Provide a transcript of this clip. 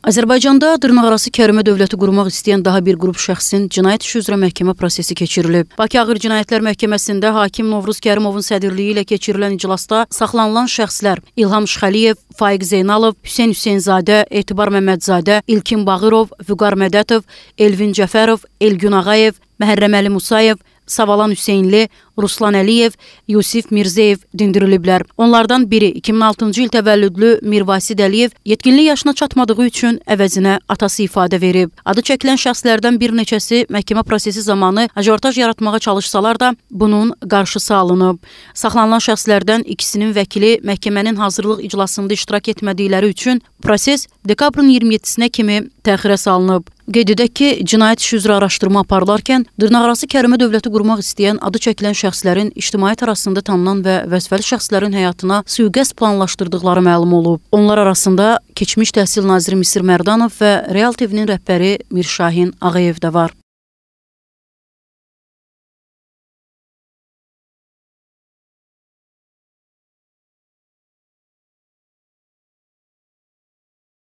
Azərbaycanda dırnaqarası Kərimə dövləti qurmaq istəyən daha bir qrup şəxsin cinayət işi üzrə məhkəmə prosesi keçirilib. Bakı Ağır Cinayətlər Məhkəməsində hakim Novruz Kərimovun sədrliyi ilə keçirilən iclasda saxlanılan şəxslər İlham Şxəliyev, Faiq Zeynalov, Hüseyn Hüseynzadə, Etibar Məmmədzadə, İlkin Bağırov, Vüqar Mədətov, Elvin Cəfərov, Elgün Ağayev, Məhərrəməli Musayev Savalan Hüseynli, Ruslan Əliyev, Yusif Mirzeyev dindiriliblər. Onlardan biri 2006-cı il təvəllüdlü Mirvasid Əliyev yetkinlik yaşına çatmadığı üçün əvəzinə atası ifadə verib. Adı çəkilən şəxslərdən bir neçəsi məhkəmə prosesi zamanı ajortaj yaratmağa çalışsalar da bunun qarşısı alınıb. Saxlanılan şəxslərdən ikisinin vəkili məhkəmənin hazırlıq iclasında iştirak etmədikləri üçün proses dekabrın 27-sinə kimi təxirə salınıb. Qeyd edək ki, cinayət işi üzrə araşdırma aparılarkən dırnaqarası kərimə dövləti qurmaq istəyən adı çəkilən şəxslərin ictimaiyyət arasında tanınan və vəzifəli şəxslərin həyatına sui-qəsd planlaşdırdıqları məlum olub. Onlar arasında keçmiş təhsil naziri Misir Mərdanov və Real TV-nin rəhbəri Mir Şahin Ağayev də var.